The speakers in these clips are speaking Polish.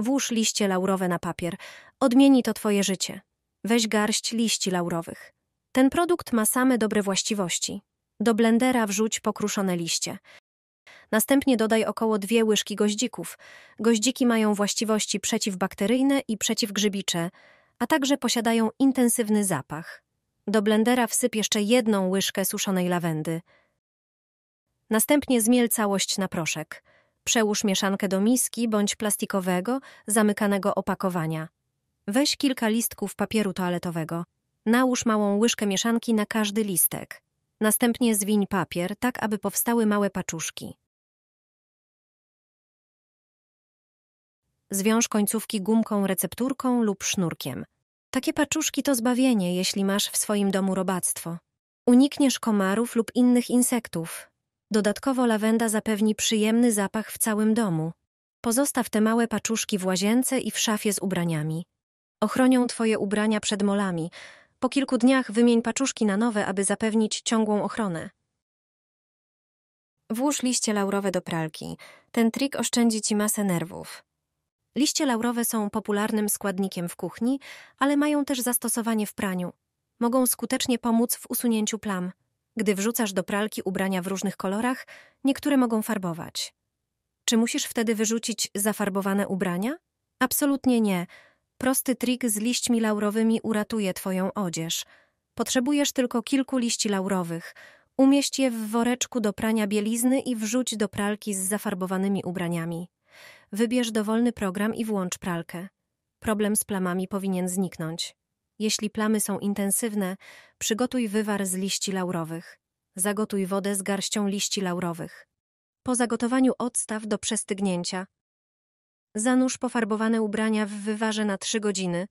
Włóż liście laurowe na papier. Odmieni to twoje życie. Weź garść liści laurowych. Ten produkt ma same dobre właściwości. Do blendera wrzuć pokruszone liście. Następnie dodaj około dwie łyżki goździków. Goździki mają właściwości przeciwbakteryjne i przeciwgrzybicze, a także posiadają intensywny zapach. Do blendera wsyp jeszcze jedną łyżkę suszonej lawendy. Następnie zmiel całość na proszek. Przełóż mieszankę do miski bądź plastikowego, zamykanego opakowania. Weź kilka listków papieru toaletowego. Nałóż małą łyżkę mieszanki na każdy listek. Następnie zwiń papier, tak aby powstały małe paczuszki. Zwiąż końcówki gumką recepturką lub sznurkiem. Takie paczuszki to zbawienie, jeśli masz w swoim domu robactwo. Unikniesz komarów lub innych insektów, Dodatkowo lawenda zapewni przyjemny zapach w całym domu. Pozostaw te małe paczuszki w łazience i w szafie z ubraniami. Ochronią Twoje ubrania przed molami. Po kilku dniach wymień paczuszki na nowe, aby zapewnić ciągłą ochronę. Włóż liście laurowe do pralki. Ten trik oszczędzi Ci masę nerwów. Liście laurowe są popularnym składnikiem w kuchni, ale mają też zastosowanie w praniu. Mogą skutecznie pomóc w usunięciu plam. Gdy wrzucasz do pralki ubrania w różnych kolorach, niektóre mogą farbować. Czy musisz wtedy wyrzucić zafarbowane ubrania? Absolutnie nie. Prosty trik z liśćmi laurowymi uratuje Twoją odzież. Potrzebujesz tylko kilku liści laurowych. Umieść je w woreczku do prania bielizny i wrzuć do pralki z zafarbowanymi ubraniami. Wybierz dowolny program i włącz pralkę. Problem z plamami powinien zniknąć. Jeśli plamy są intensywne, przygotuj wywar z liści laurowych. Zagotuj wodę z garścią liści laurowych. Po zagotowaniu odstaw do przestygnięcia. Zanurz pofarbowane ubrania w wywarze na 3 godziny.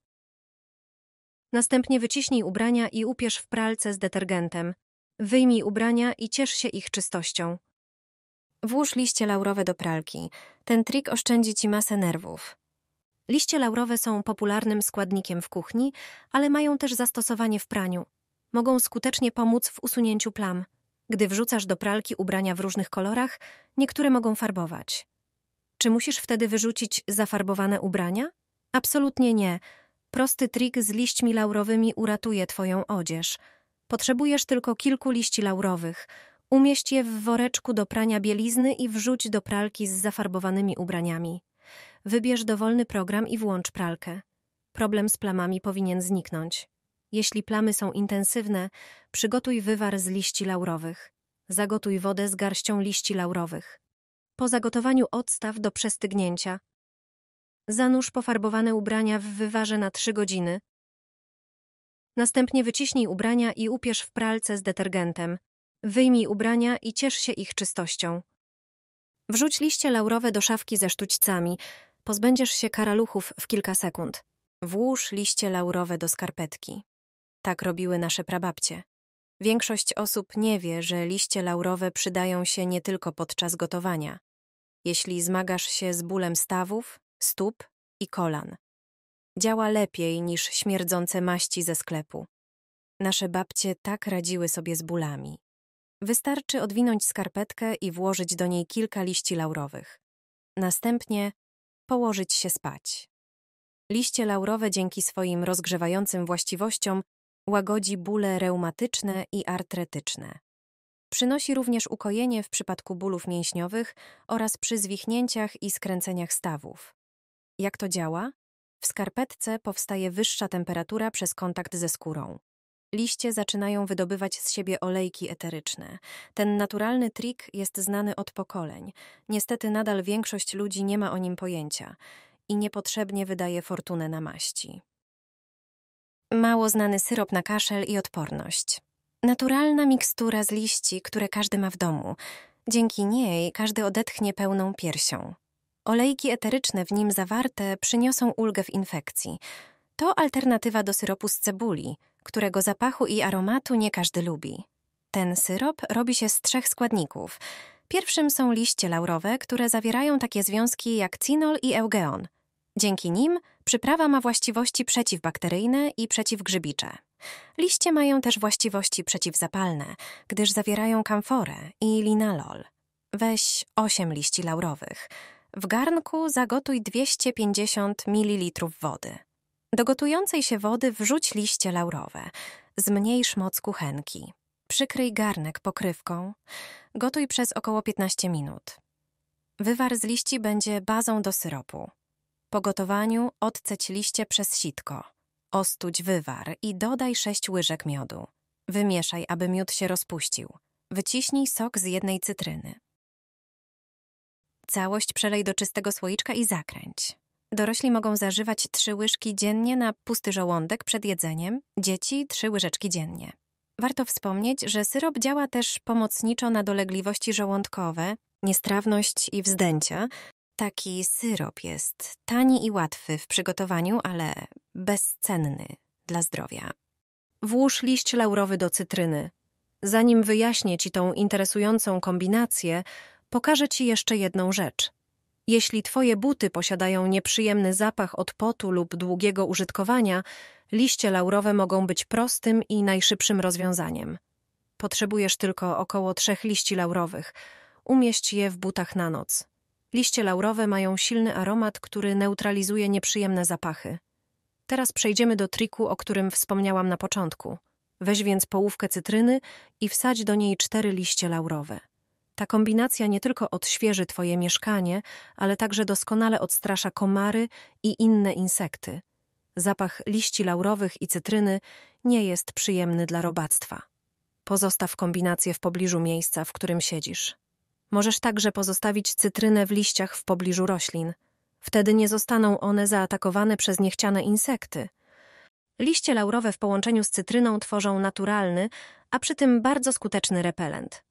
Następnie wyciśnij ubrania i upierz w pralce z detergentem. Wyjmij ubrania i ciesz się ich czystością. Włóż liście laurowe do pralki. Ten trik oszczędzi ci masę nerwów. Liście laurowe są popularnym składnikiem w kuchni, ale mają też zastosowanie w praniu. Mogą skutecznie pomóc w usunięciu plam. Gdy wrzucasz do pralki ubrania w różnych kolorach, niektóre mogą farbować. Czy musisz wtedy wyrzucić zafarbowane ubrania? Absolutnie nie. Prosty trik z liśćmi laurowymi uratuje Twoją odzież. Potrzebujesz tylko kilku liści laurowych. Umieść je w woreczku do prania bielizny i wrzuć do pralki z zafarbowanymi ubraniami. Wybierz dowolny program i włącz pralkę. Problem z plamami powinien zniknąć. Jeśli plamy są intensywne, przygotuj wywar z liści laurowych. Zagotuj wodę z garścią liści laurowych. Po zagotowaniu odstaw do przestygnięcia. Zanurz pofarbowane ubrania w wywarze na 3 godziny. Następnie wyciśnij ubrania i upierz w pralce z detergentem. Wyjmij ubrania i ciesz się ich czystością. Wrzuć liście laurowe do szafki ze sztućcami, Pozbędziesz się karaluchów w kilka sekund. Włóż liście laurowe do skarpetki. Tak robiły nasze prababcie. Większość osób nie wie, że liście laurowe przydają się nie tylko podczas gotowania. Jeśli zmagasz się z bólem stawów, stóp i kolan. Działa lepiej niż śmierdzące maści ze sklepu. Nasze babcie tak radziły sobie z bólami. Wystarczy odwinąć skarpetkę i włożyć do niej kilka liści laurowych. Następnie położyć się spać. Liście laurowe dzięki swoim rozgrzewającym właściwościom łagodzi bóle reumatyczne i artretyczne. Przynosi również ukojenie w przypadku bólów mięśniowych oraz przy zwichnięciach i skręceniach stawów. Jak to działa? W skarpetce powstaje wyższa temperatura przez kontakt ze skórą. Liście zaczynają wydobywać z siebie olejki eteryczne. Ten naturalny trik jest znany od pokoleń. Niestety nadal większość ludzi nie ma o nim pojęcia i niepotrzebnie wydaje fortunę na maści. Mało znany syrop na kaszel i odporność. Naturalna mikstura z liści, które każdy ma w domu. Dzięki niej każdy odetchnie pełną piersią. Olejki eteryczne w nim zawarte przyniosą ulgę w infekcji. To alternatywa do syropu z cebuli – którego zapachu i aromatu nie każdy lubi. Ten syrop robi się z trzech składników. Pierwszym są liście laurowe, które zawierają takie związki jak cinol i eugeon. Dzięki nim przyprawa ma właściwości przeciwbakteryjne i przeciwgrzybicze. Liście mają też właściwości przeciwzapalne, gdyż zawierają kamforę i linalol. Weź 8 liści laurowych. W garnku zagotuj 250 ml wody. Do gotującej się wody wrzuć liście laurowe, zmniejsz moc kuchenki, przykryj garnek pokrywką, gotuj przez około 15 minut. Wywar z liści będzie bazą do syropu. Po gotowaniu odceć liście przez sitko, ostudź wywar i dodaj 6 łyżek miodu. Wymieszaj, aby miód się rozpuścił. Wyciśnij sok z jednej cytryny. Całość przelej do czystego słoiczka i zakręć. Dorośli mogą zażywać trzy łyżki dziennie na pusty żołądek przed jedzeniem, dzieci trzy łyżeczki dziennie. Warto wspomnieć, że syrop działa też pomocniczo na dolegliwości żołądkowe, niestrawność i wzdęcia. Taki syrop jest tani i łatwy w przygotowaniu, ale bezcenny dla zdrowia. Włóż liść laurowy do cytryny. Zanim wyjaśnię Ci tą interesującą kombinację, pokażę Ci jeszcze jedną rzecz – jeśli twoje buty posiadają nieprzyjemny zapach od potu lub długiego użytkowania, liście laurowe mogą być prostym i najszybszym rozwiązaniem. Potrzebujesz tylko około trzech liści laurowych. Umieść je w butach na noc. Liście laurowe mają silny aromat, który neutralizuje nieprzyjemne zapachy. Teraz przejdziemy do triku, o którym wspomniałam na początku. Weź więc połówkę cytryny i wsadź do niej cztery liście laurowe. Ta kombinacja nie tylko odświeży Twoje mieszkanie, ale także doskonale odstrasza komary i inne insekty. Zapach liści laurowych i cytryny nie jest przyjemny dla robactwa. Pozostaw kombinację w pobliżu miejsca, w którym siedzisz. Możesz także pozostawić cytrynę w liściach w pobliżu roślin. Wtedy nie zostaną one zaatakowane przez niechciane insekty. Liście laurowe w połączeniu z cytryną tworzą naturalny, a przy tym bardzo skuteczny repelent.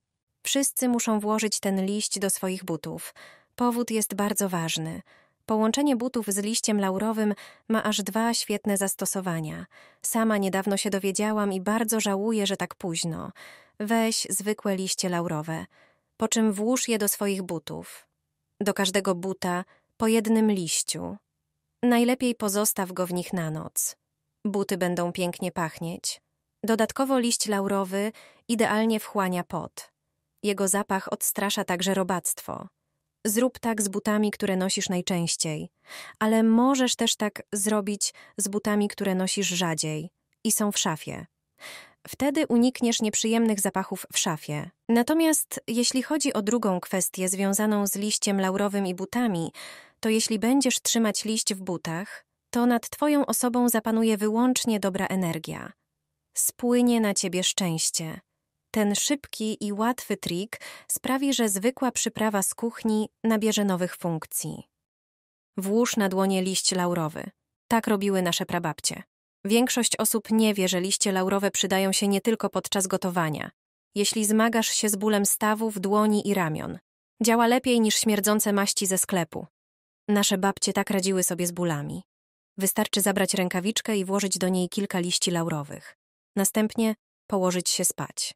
Wszyscy muszą włożyć ten liść do swoich butów. Powód jest bardzo ważny. Połączenie butów z liściem laurowym ma aż dwa świetne zastosowania. Sama niedawno się dowiedziałam i bardzo żałuję, że tak późno. Weź zwykłe liście laurowe, po czym włóż je do swoich butów. Do każdego buta po jednym liściu. Najlepiej pozostaw go w nich na noc. Buty będą pięknie pachnieć. Dodatkowo liść laurowy idealnie wchłania pot. Jego zapach odstrasza także robactwo. Zrób tak z butami, które nosisz najczęściej, ale możesz też tak zrobić z butami, które nosisz rzadziej i są w szafie. Wtedy unikniesz nieprzyjemnych zapachów w szafie. Natomiast jeśli chodzi o drugą kwestię związaną z liściem laurowym i butami, to jeśli będziesz trzymać liść w butach, to nad Twoją osobą zapanuje wyłącznie dobra energia. Spłynie na Ciebie szczęście. Ten szybki i łatwy trik sprawi, że zwykła przyprawa z kuchni nabierze nowych funkcji. Włóż na dłonie liść laurowy. Tak robiły nasze prababcie. Większość osób nie wie, że liście laurowe przydają się nie tylko podczas gotowania. Jeśli zmagasz się z bólem stawów, dłoni i ramion, działa lepiej niż śmierdzące maści ze sklepu. Nasze babcie tak radziły sobie z bólami. Wystarczy zabrać rękawiczkę i włożyć do niej kilka liści laurowych. Następnie położyć się spać.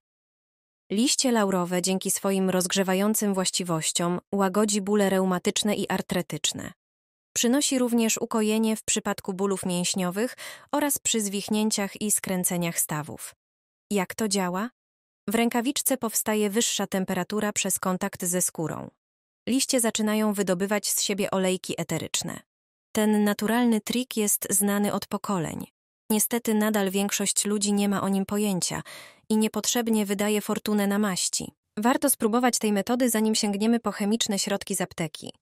Liście laurowe dzięki swoim rozgrzewającym właściwościom łagodzi bóle reumatyczne i artretyczne. Przynosi również ukojenie w przypadku bólów mięśniowych oraz przy zwichnięciach i skręceniach stawów. Jak to działa? W rękawiczce powstaje wyższa temperatura przez kontakt ze skórą. Liście zaczynają wydobywać z siebie olejki eteryczne. Ten naturalny trik jest znany od pokoleń. Niestety nadal większość ludzi nie ma o nim pojęcia i niepotrzebnie wydaje fortunę na maści. Warto spróbować tej metody, zanim sięgniemy po chemiczne środki z apteki.